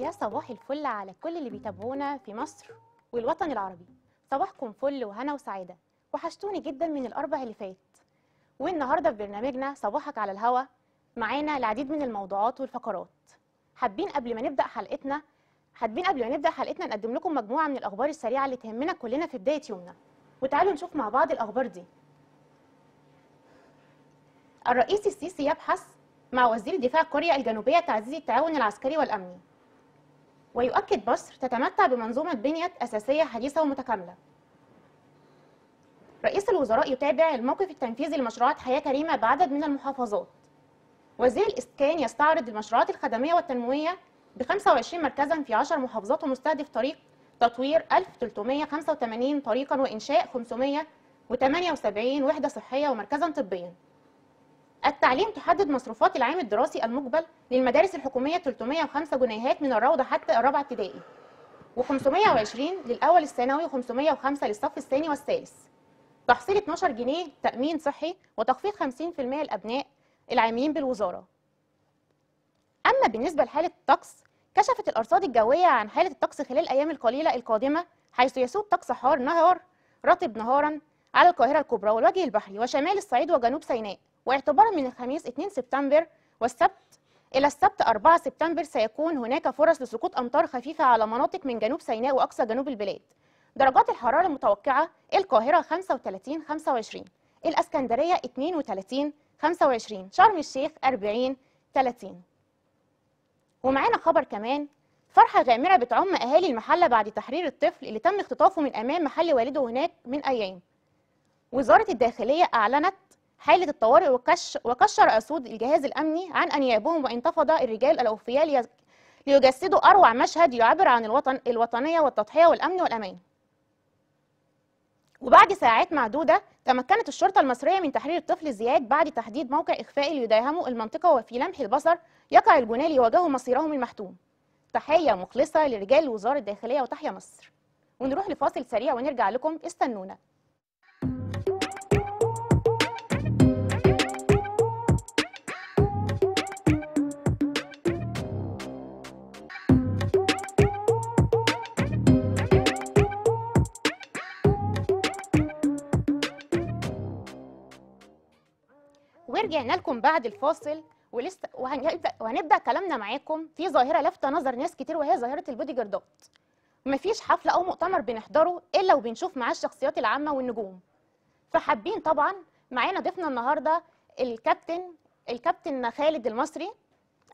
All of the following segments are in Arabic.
يا صباح الفل على كل اللي بيتابعونا في مصر والوطن العربي صباحكم فل وهنا وسعاده وحشتوني جدا من الاربع اللي فات والنهارده في برنامجنا صباحك على الهوا معانا العديد من الموضوعات والفقرات حابين قبل ما نبدا حلقتنا حابين قبل ما نبدا حلقتنا نقدم لكم مجموعه من الاخبار السريعه اللي تهمنا كلنا في بدايه يومنا وتعالوا نشوف مع بعض الاخبار دي الرئيس السيسي يبحث مع وزير دفاع كوريا الجنوبيه تعزيز التعاون العسكري والامني ويؤكد مصر تتمتع بمنظومة بنية أساسية حديثة ومتكاملة رئيس الوزراء يتابع الموقف التنفيذي لمشروعات حياة كريمة بعدد من المحافظات وزير الإسكان يستعرض المشروعات الخدمية والتنموية ب 25 مركزا في 10 محافظات ومستهدف طريق تطوير 1385 طريقا وإنشاء 578 وحدة صحية ومركزا طبيا التعليم تحدد مصروفات العام الدراسي المقبل للمدارس الحكومية 305 جنيهات من الروضة حتى الرابعة ابتدائي و520 للأول الثانوي و505 للصف الثاني والثالث تحصيل 12 جنيه تأمين صحي وتخفيض 50% للابناء العاملين بالوزارة أما بالنسبة لحالة الطقس كشفت الأرصاد الجوية عن حالة الطقس خلال الأيام القليلة القادمة حيث يسود طقس حار نهار رطب نهارا على القاهرة الكبرى والوجه البحري وشمال الصعيد وجنوب سيناء واعتبارا من الخميس 2 سبتمبر والسبت إلى السبت 4 سبتمبر سيكون هناك فرص لسقوط أمطار خفيفة على مناطق من جنوب سيناء وأقصى جنوب البلاد درجات الحرارة المتوقعة القاهرة 35 25 الإسكندرية 32 25 شرم الشيخ 40 30 ومعانا خبر كمان فرحة غامرة بتعم أهالي المحلة بعد تحرير الطفل اللي تم اختطافه من أمام محل والده هناك من أيام وزارة الداخلية أعلنت حالة الطوارئ وكش وكشر أسود الجهاز الأمني عن أنيابهم وانتفض الرجال الأوفياء ليجسدوا أروع مشهد يعبر عن الوطن الوطنية والتضحية والأمن والأمان وبعد ساعات معدودة تمكنت الشرطة المصرية من تحرير الطفل زياد بعد تحديد موقع إخفائي ليداهموا المنطقة وفي لمح البصر يقع الجنال ليواجهوا مصيرهم المحتوم تحية مخلصة لرجال وزارة الداخلية وتحيا مصر ونروح لفاصل سريع ونرجع لكم استنونا ورجعنا لكم بعد الفاصل ولسه وهنبدا وهنبدا كلامنا معاكم في ظاهره لافته نظر ناس كتير وهي ظاهره البودي جاردات مفيش حفله او مؤتمر بنحضره الا وبنشوف معاه الشخصيات العامه والنجوم فحابين طبعا معانا ضيفنا النهارده الكابتن الكابتن خالد المصري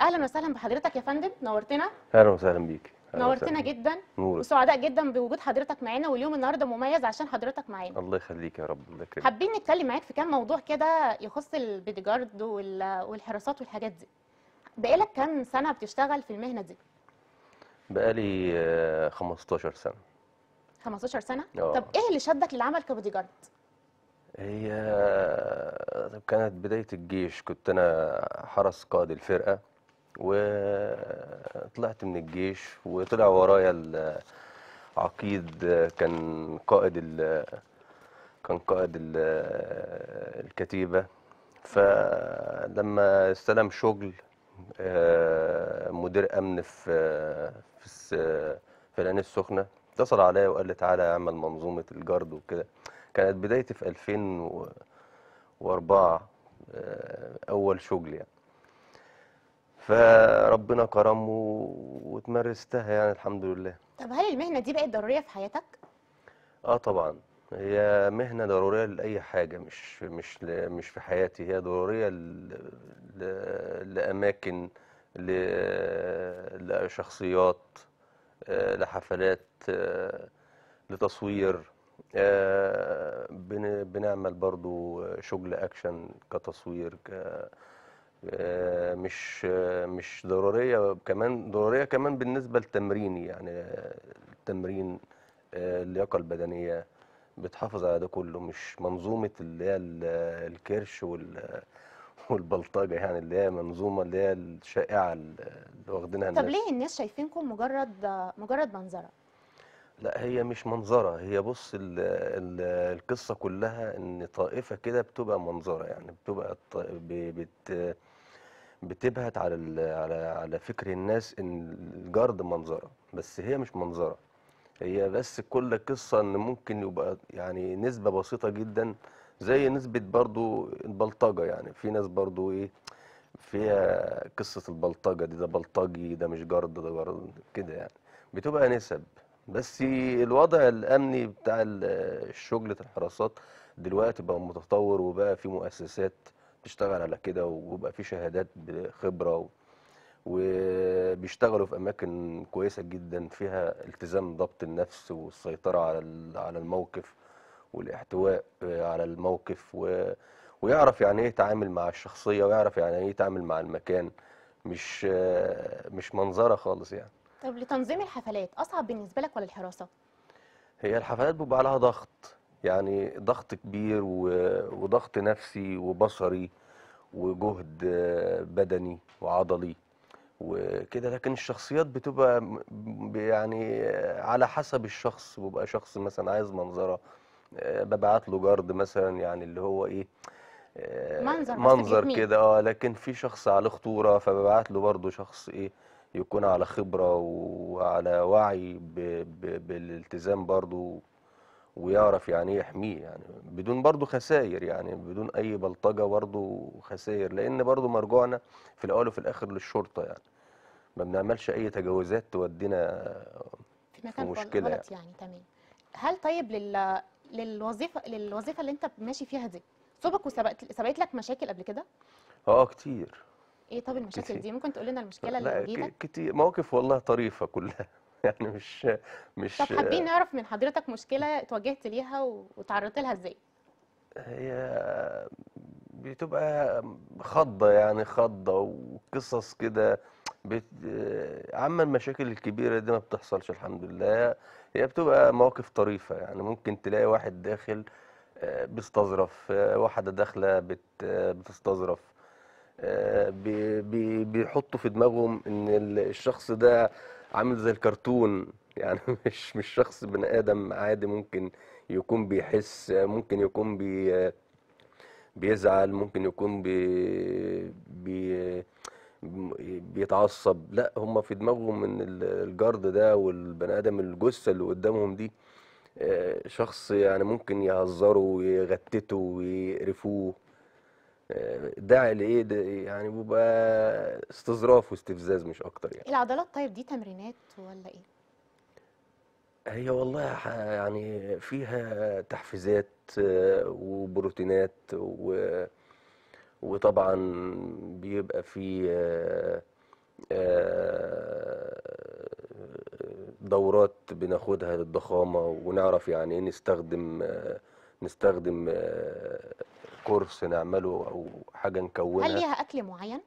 اهلا وسهلا بحضرتك يا فندم نورتنا اهلا وسهلا بيك نورتنا جدا نور. وسعداء جدا بوجود حضرتك معانا واليوم النهارده مميز عشان حضرتك معانا الله يخليك يا رب الله حابين نتكلم معاك في كام موضوع كده يخص البيديجارد والحراسات والحاجات دي بقالك كام سنه بتشتغل في المهنه دي بقالي 15 آه، سنه 15 سنه أوه. طب ايه اللي شدك للعمل كبوديجارد هي آه، كانت بدايه الجيش كنت انا حرس قائد الفرقه وطلعت من الجيش وطلع ورايا العقيد كان قائد كان قائد الكتيبه فلما استلم شغل آه، مدير امن في في في العين السخنه اتصل عليا وقال لي تعالى اعمل منظومه الجرد وكده كانت بدايتي في 2004 آه، اول شغل يعني فربنا كرمه وتمرستها يعني الحمد لله طب هل المهنه دي بقت ضروريه في حياتك اه طبعا هي مهنه ضروريه لاي حاجه مش مش مش في حياتي هي ضروريه ل... ل... لاماكن ل... لشخصيات آه، لحفلات آه، لتصوير آه، بنعمل برضو شغل اكشن كتصوير ك... آه، مش آه، مش ضروريه كمان ضروريه كمان بالنسبه للتمرين يعني آه، التمرين اللياقه البدنيه بتحافظ على ده كله مش منظومه اللي هي الكرش وال والبلطجه يعني اللي هي منظومه اللي هي الشائعه اللي واخدينها الناس طب ليه الناس شايفينكم مجرد مجرد منظره لا هي مش منظره هي بص الـ الـ القصه كلها ان طائفه كده بتبقى منظره يعني بتبقى بت بتبهت على على على فكر الناس ان الجرد منظره بس هي مش منظره هي بس كل قصه ان ممكن يبقى يعني نسبه بسيطه جدا زي نسبه برضو البلطجه يعني في ناس برضو ايه فيها قصه البلطجه دي ده بلطجي ده مش جرد ده جرد كده يعني بتبقى نسب بس الوضع الامني بتاع شغله الحراسات دلوقتي بقى متطور وبقى في مؤسسات بتشتغل على كده وبقى في شهادات بخبره و... وبيشتغلوا في اماكن كويسه جدا فيها التزام ضبط النفس والسيطره على على الموقف والاحتواء آه، على الموقف و... ويعرف يعني ايه يتعامل مع الشخصيه ويعرف يعني ايه يتعامل مع المكان مش آه، مش منظره خالص يعني طب لتنظيم الحفلات اصعب بالنسبه لك ولا الحراسه هي الحفلات بيبقى عليها ضغط يعني ضغط كبير وضغط نفسي وبصري وجهد بدني وعضلي وكده لكن الشخصيات بتبقى يعني على حسب الشخص بيبقى شخص مثلا عايز منظره آه، ببعت له جارد مثلا يعني اللي هو ايه آه، منظر منظر كده اه لكن في شخص على خطوره فببعت له برضه شخص ايه يكون على خبرة وعلى وعي بالالتزام برضو ويعرف يعني ايه يحميه يعني بدون برضو خسائر يعني بدون أي بلطجة برضو خسائر لأن برضو مرجعنا في الأول وفي الآخر للشرطة يعني ما بنعملش أي تجاوزات تودينا في, مكان في مشكلة غلط يعني. يعني تمام هل طيب لل... للوظيفة للوظيفة اللي أنت ماشي فيها دي سبق وسبقت سبقت لك مشاكل قبل كده؟ اه كتير ايه طب المشاكل كتير. دي ممكن تقول لنا المشكله اللي بتجيلك كتير مواقف والله طريفه كلها يعني مش مش طب حابين نعرف من حضرتك مشكله اتواجهت ليها وتعرضت لها ازاي هي بتبقى خضه يعني خضه وقصص كده بت... عما المشاكل الكبيره دي ما بتحصلش الحمد لله هي بتبقى مواقف طريفه يعني ممكن تلاقي واحد داخل آه، بيستظرف آه، واحده داخله بت... بتستظرف آه، بيحطوا في دماغهم ان الشخص ده عامل زي الكرتون يعني مش مش شخص بني ادم عادي ممكن يكون بيحس ممكن يكون بي بيزعل ممكن يكون بي بي بيتعصب لا هم في دماغهم ان الجرد ده والبني ادم الجثه اللي قدامهم دي آه، شخص يعني ممكن يهزروا ويغتته ويقرفوه داعي لايه دا يعني بيبقى استظراف واستفزاز مش اكتر يعني العضلات طيب دي تمرينات ولا ايه هي والله يعني فيها تحفيزات وبروتينات و وطبعا بيبقى في آه، آه، دورات بناخدها للضخامه ونعرف يعني ايه نستخدم آه، نستخدم كورس نعمله او حاجه نكونها هل ليها اكل معين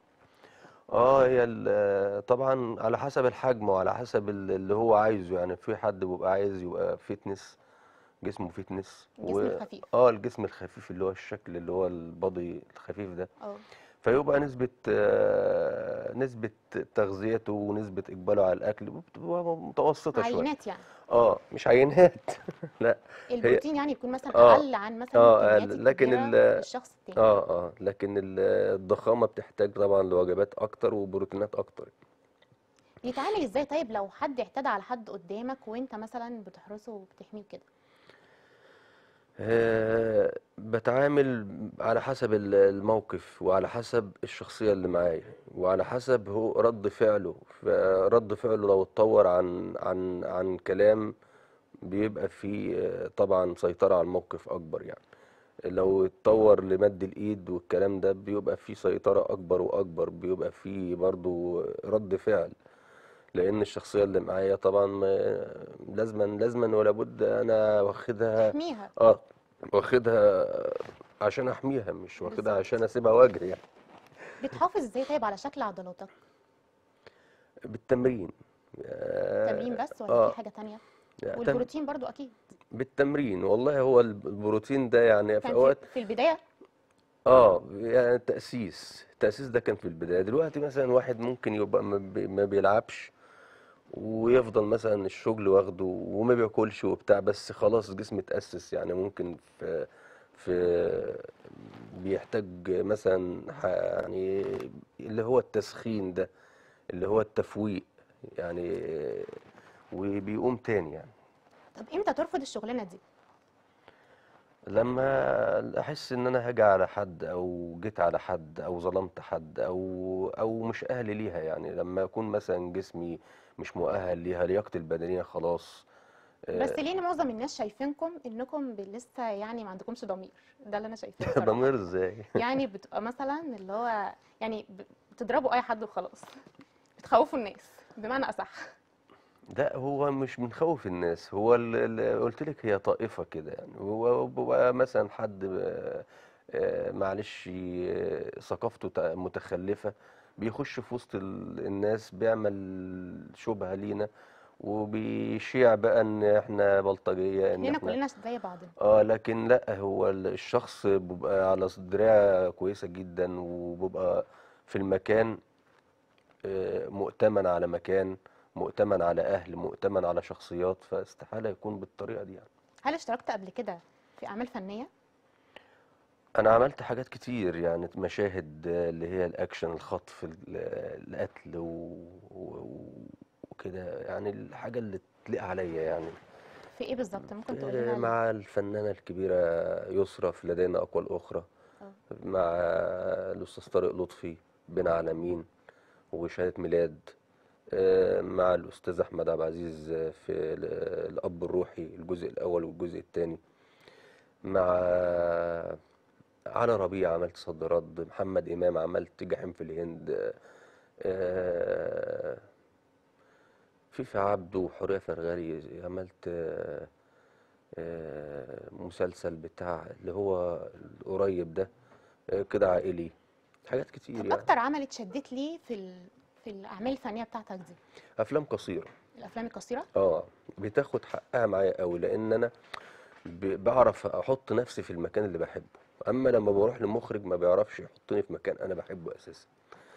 اه هي طبعا على حسب الحجم وعلى حسب اللي هو عايزه يعني في حد بيبقى عايز يبقى فيتنس جسمه فيتنس الجسم و... الخفيف اه الجسم الخفيف اللي هو الشكل اللي هو البادي الخفيف ده أوه. فيبقى نسبة آه، نسبة تغذيته ونسبة إقباله على الأكل بتبقى متوسطة شوية عينات يعني اه مش عينات لا البروتين يعني يكون مثلا آه أقل عن مثلا آه, آه، لكن الشخص التاني اه اه لكن الضخامة بتحتاج طبعا لوجبات أكتر وبروتينات أكتر يتعالج ازاي طيب لو حد اعتدى على حد قدامك وانت مثلا بتحرسه وبتحميه كده؟ آه، بتعامل على حسب الموقف وعلى حسب الشخصية اللي معايا وعلى حسب هو رد فعله رد فعله لو اتطور عن عن عن كلام بيبقى فيه آه، طبعا سيطرة على الموقف أكبر يعني لو اتطور لمد الإيد والكلام ده بيبقى فيه سيطرة أكبر وأكبر بيبقى فيه برضو رد فعل لان الشخصيه اللي معايا طبعا لازما لازما ولا بد انا واخدها تحميها اه واخدها عشان احميها مش واخدها عشان اسيبها واجري يعني بتحافظ ازاي طيب على شكل عضلاتك بالتمرين تمرين بس ولا آه. في حاجه ثانيه؟ يعني والبروتين برضو اكيد بالتمرين والله هو البروتين ده يعني في اوقات في البدايه اه يعني التاسيس التاسيس ده كان في البدايه دلوقتي مثلا واحد ممكن يبقى ما بيلعبش ويفضل مثلا الشغل واخده وما بياكلش وبتاع بس خلاص الجسم اتأسس يعني ممكن في في بيحتاج مثلا يعني اللي هو التسخين ده اللي هو التفويق يعني وبيقوم تاني يعني طب امتى ترفض الشغلانه دي؟ لما احس ان انا هاجي على حد او جيت على حد او ظلمت حد او او مش اهلي ليها يعني لما اكون مثلا جسمي مش مؤهل ليها لياقتي البدنيه خلاص بس آه. ليه معظم الناس شايفينكم انكم لسه يعني ما عندكمش ضمير ده اللي انا شايفاه ضمير ازاي يعني بتبقى مثلا اللي هو يعني بتضربوا اي حد وخلاص بتخوفوا الناس بمعنى اصح ده هو مش بنخوف الناس هو اللي قلت لك هي طائفه كده يعني هو مثلا حد آه، آه، معلش ثقافته متخلفه بيخش في وسط الناس بيعمل شبهه لينا وبيشيع بقى ان احنا بلطجيه ان احنا كلنا زي بعضنا اه لكن لا هو الشخص بيبقى على دراع كويسه جدا وبيبقى في المكان آه، مؤتمن على مكان مؤتمن على اهل مؤتمن على شخصيات فاستحاله يكون بالطريقه دي يعني هل اشتركت قبل كده في اعمال فنيه انا عملت حاجات كتير يعني مشاهد اللي هي الاكشن الخطف القتل وكده يعني الحاجه اللي تليق عليا يعني في ايه بالظبط ممكن آه، تقول لنا مع الفنانه الكبيره يسرى في لدينا اقوى الاخرى أوه. مع الاستاذ طارق لطفي بين عالمين وشهاده ميلاد آه، مع الاستاذ احمد عبد العزيز في الاب الروحي الجزء الاول والجزء الثاني مع على ربيع عملت صدرات محمد امام عملت جحيم في الهند آه، فيفا عبده وحريه فرغاري عملت آه، مسلسل بتاع اللي هو القريب ده آه، كده عائلي حاجات كتير طب يعني. اكتر عمل اتشدت ليه في في الاعمال الفنيه بتاعتك دي افلام قصيره الافلام القصيره اه بتاخد حقها معايا قوي لان انا بعرف احط نفسي في المكان اللي بحبه اما لما بروح لمخرج ما بيعرفش يحطني في مكان انا بحبه اساسا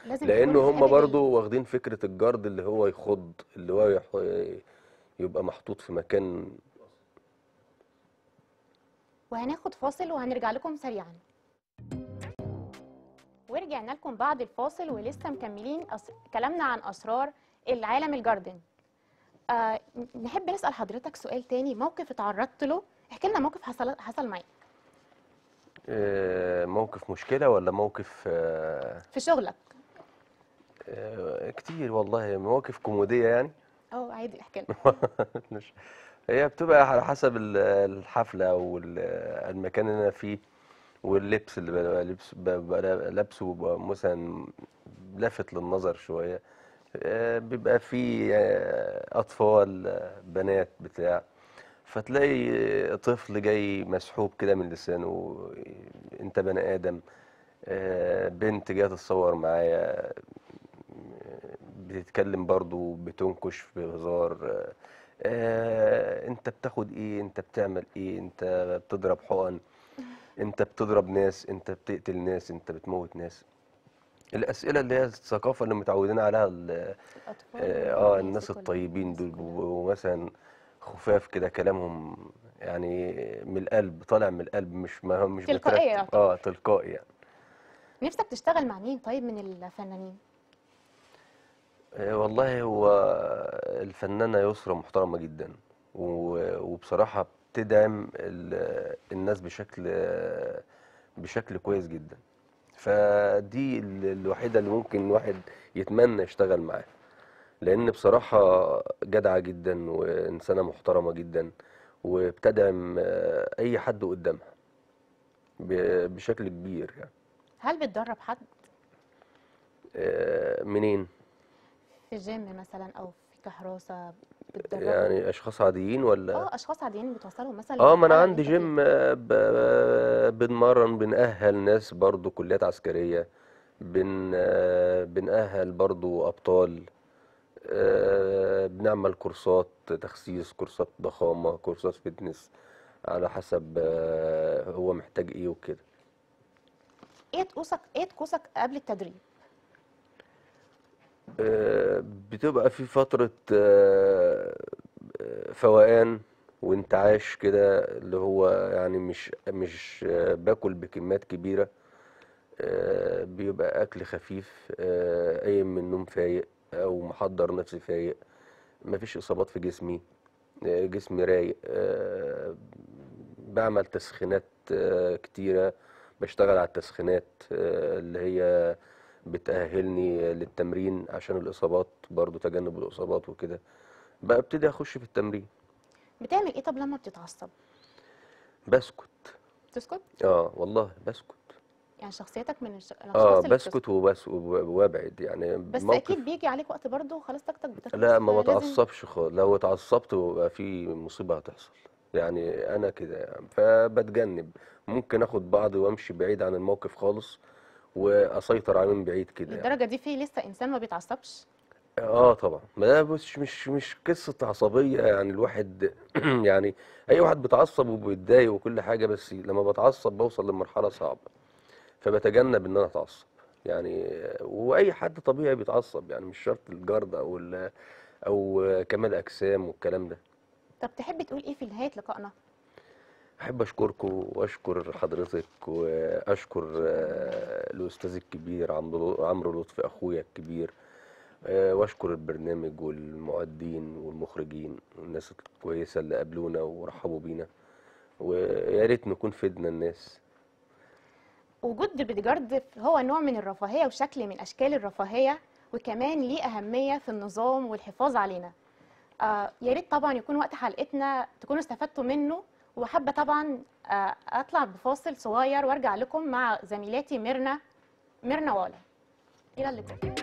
لان هم برضو واخدين فكره الجرد اللي هو يخض اللي هو يح... يبقى محطوط في مكان وهناخد فاصل وهنرجع لكم سريعا ورجعنا لكم بعد الفاصل ولسه مكملين أس... كلامنا عن اسرار العالم الجاردن آه نحب نسال حضرتك سؤال تاني موقف اتعرضت له احكي لنا موقف حصل حصل معاك آه، موقف مشكله ولا موقف آه، في شغلك آه، كتير والله مواقف كوميديه يعني اه عادي احكي لنا هي بتبقى على حسب الحفله والمكان اللي انا فيه واللبس اللي لبس لابسه مثلا لافت للنظر شويه بيبقى فيه اطفال بنات بتاع فتلاقي طفل جاي مسحوب كده من لسانه انت بني ادم آه، بنت جايه تتصور معايا بتتكلم برضو بتنكش بهزار آه، انت بتاخد ايه انت بتعمل ايه انت بتضرب حقن انت بتضرب ناس انت بتقتل ناس انت بتموت ناس الاسئله اللي هي الثقافه اللي متعودين عليها اه, آه، الناس الطيبين دول ومثلا خفاف كده كلامهم يعني من القلب طالع من القلب مش ما هم مش تلقائي اه تلقائي يعني نفسك تشتغل مع مين طيب من الفنانين آه، والله هو الفنانه يسرا محترمه جدا وبصراحه بتدعم الناس بشكل بشكل كويس جدا فدي الوحيده اللي ممكن الواحد يتمنى يشتغل معاها لان بصراحه جدعه جدا وانسانه محترمه جدا وبتدعم آه، اي حد قدامها بشكل كبير يعني هل بتدرب حد آه، منين في جيم مثلا او في كهراسه بتدرب يعني اشخاص عاديين ولا اه اشخاص عاديين بتوصلهم مثلا اه ما انا عندي جيم آه، بنمرن بنأهل ناس برضو كليات عسكريه بن بنأهل برضو ابطال آه، بنعمل كورسات تخسيس كورسات ضخامه كورسات فيتنس على حسب آه، هو محتاج ايه وكده ايه طقوسك ايه طقوسك قبل التدريب آه، بتبقى في فتره فوقان وانتعاش كده اللي هو يعني مش مش باكل بكميات كبيره بيبقى اكل خفيف قايم من النوم فايق آه، ومحضر نفسي فايق مفيش اصابات في جسمي آه، جسمي رايق آه، بعمل تسخينات كتيره بشتغل على التسخينات اللي هي بتأهلني للتمرين عشان الإصابات برضو تجنب الإصابات وكده ببتدي أخش في التمرين بتعمل إيه طب لما بتتعصب؟ بسكت تسكت؟ آه والله بسكت يعني شخصيتك من الش... اه بسكت وبس وابعد يعني بس موقف... اكيد بيجي عليك وقت برضه خلاص طاقتك بتخلص لا ما بتعصبش خالص لو اتعصبت ويبقى في مصيبه هتحصل يعني انا كده يعني فبتجنب ممكن اخد بعض وامشي بعيد عن الموقف خالص واسيطر عليه من بعيد كده يعني. للدرجه يعني. دي في لسه انسان ما بيتعصبش اه طبعا ما ده مش مش مش قصه عصبيه يعني الواحد يعني اي واحد بيتعصب وبيتضايق وكل حاجه بس لما بتعصب بوصل لمرحله صعبه فبتجنب ان انا اتعصب يعني واي حد طبيعي بيتعصب يعني مش شرط الجرد او او كمال اجسام والكلام ده طب تحب تقول ايه في نهايه لقائنا احب اشكركم واشكر حضرتك واشكر الاستاذ الكبير عمرو لطفي اخويا الكبير واشكر البرنامج والمعدين والمخرجين والناس الكويسه اللي قابلونا ورحبوا بينا ويا ريت نكون فدنا الناس وجود البوديجارد هو نوع من الرفاهية وشكل من أشكال الرفاهية وكمان ليه أهمية في النظام والحفاظ علينا آه يا ريت طبعا يكون وقت حلقتنا تكونوا استفدتوا منه وحابة طبعا آه أطلع بفاصل صغير وأرجع لكم مع زميلاتي ميرنا ميرنا والا إلى اللقاء